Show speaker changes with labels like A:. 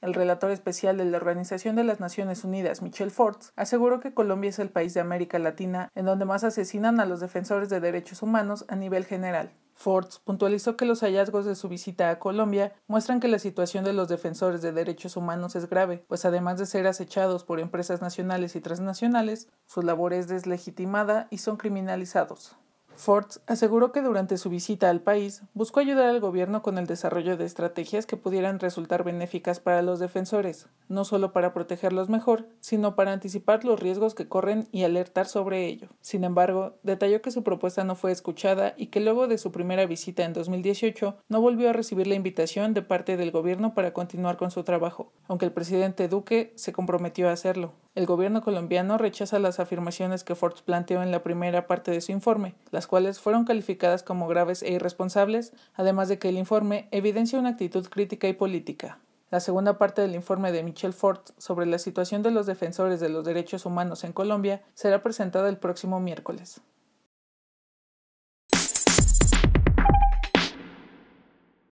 A: El relator especial de la Organización de las Naciones Unidas, Michel Forts, aseguró que Colombia es el país de América Latina en donde más asesinan a los defensores de derechos humanos a nivel general. Forts puntualizó que los hallazgos de su visita a Colombia muestran que la situación de los defensores de derechos humanos es grave, pues además de ser acechados por empresas nacionales y transnacionales, su labor es deslegitimada y son criminalizados. Ford aseguró que durante su visita al país buscó ayudar al gobierno con el desarrollo de estrategias que pudieran resultar benéficas para los defensores, no solo para protegerlos mejor, sino para anticipar los riesgos que corren y alertar sobre ello. Sin embargo, detalló que su propuesta no fue escuchada y que luego de su primera visita en 2018 no volvió a recibir la invitación de parte del gobierno para continuar con su trabajo, aunque el presidente Duque se comprometió a hacerlo el gobierno colombiano rechaza las afirmaciones que Ford planteó en la primera parte de su informe, las cuales fueron calificadas como graves e irresponsables, además de que el informe evidencia una actitud crítica y política. La segunda parte del informe de Michel Ford sobre la situación de los defensores de los derechos humanos en Colombia será presentada el próximo miércoles.